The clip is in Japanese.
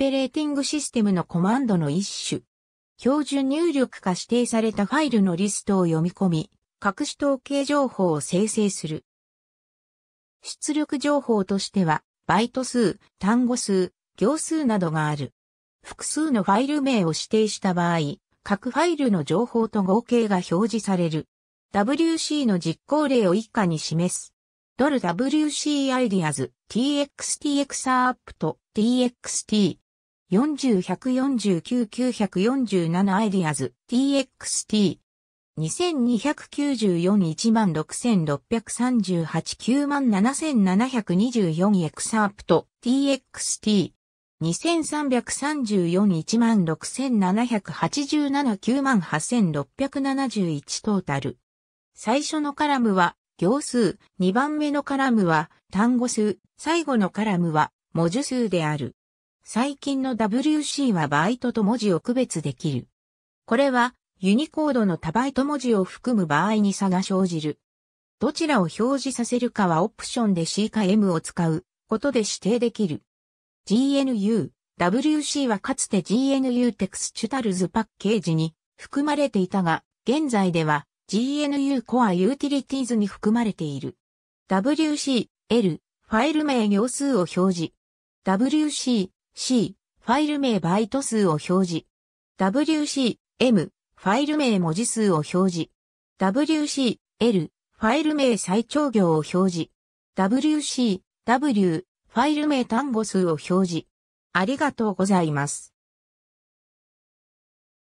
ペレーティングシステムのコマンドの一種。標準入力化指定されたファイルのリストを読み込み、隠し統計情報を生成する。出力情報としては、バイト数、単語数、行数などがある。複数のファイル名を指定した場合、各ファイルの情報と合計が表示される。WC の実行例を以下に示す。ドル WC アイディアズ TXTXR アップと TXT 4049947 1アイディアズ TXT。2294163896397724エクサープト TXT。2 3 3 4 1 6 7 8 7 9 8 6 7 1トータル。最初のカラムは行数、2番目のカラムは単語数、最後のカラムは文字数である。最近の WC はバイトと文字を区別できる。これは、ユニコードの多バイト文字を含む場合に差が生じる。どちらを表示させるかはオプションで C か M を使うことで指定できる。GNU、WC はかつて GNU テクスチュタルズパッケージに含まれていたが、現在では GNU コアユーティリティーズに含まれている。WC、L、ファイル名行数を表示。WC、C、ファイル名バイト数を表示。WC、M、ファイル名文字数を表示。WC、L、ファイル名最長行を表示。WC、W、ファイル名単語数を表示。ありがとうございます。